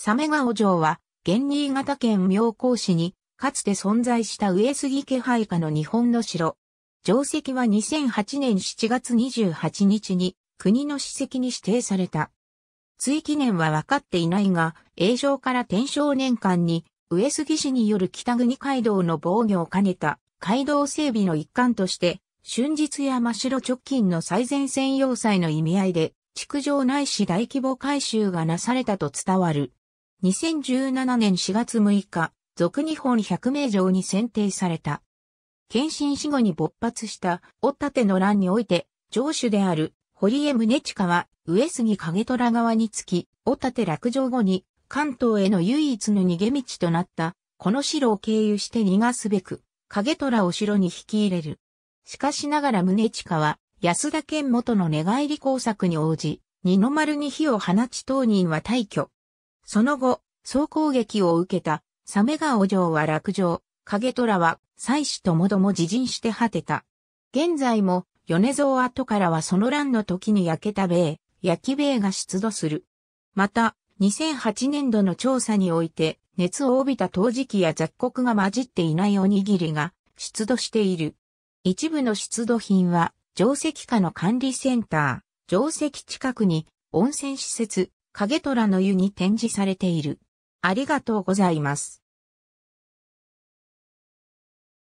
サメガオ城は、現新潟県妙高市に、かつて存在した上杉家配下の日本の城。城跡は2008年7月28日に、国の史跡に指定された。追記年は分かっていないが、永城から天正年間に、上杉市による北国街道の防御を兼ねた街道整備の一環として、春日や真城直近の最前線要塞の意味合いで、築城内市大規模改修がなされたと伝わる。2017年4月6日、俗日本百名城に選定された。献身死後に勃発した、御ての乱において、城主である、堀江宗近は、上杉景虎側につき、御て落城後に、関東への唯一の逃げ道となった、この城を経由して逃がすべく、景虎を城に引き入れる。しかしながら宗近は、安田県元の寝返り工作に応じ、二の丸に火を放ち当人は退去。その後、総攻撃を受けた、サメガオ城は落城、影虎は、妻子ともども自陣して果てた。現在も、米蔵跡からはその乱の時に焼けた米、焼き米が出土する。また、2008年度の調査において、熱を帯びた陶磁器や雑穀が混じっていないおにぎりが出土している。一部の出土品は、定石下の管理センター、定石近くに温泉施設、影虎の湯に展示されている。ありがとうございます。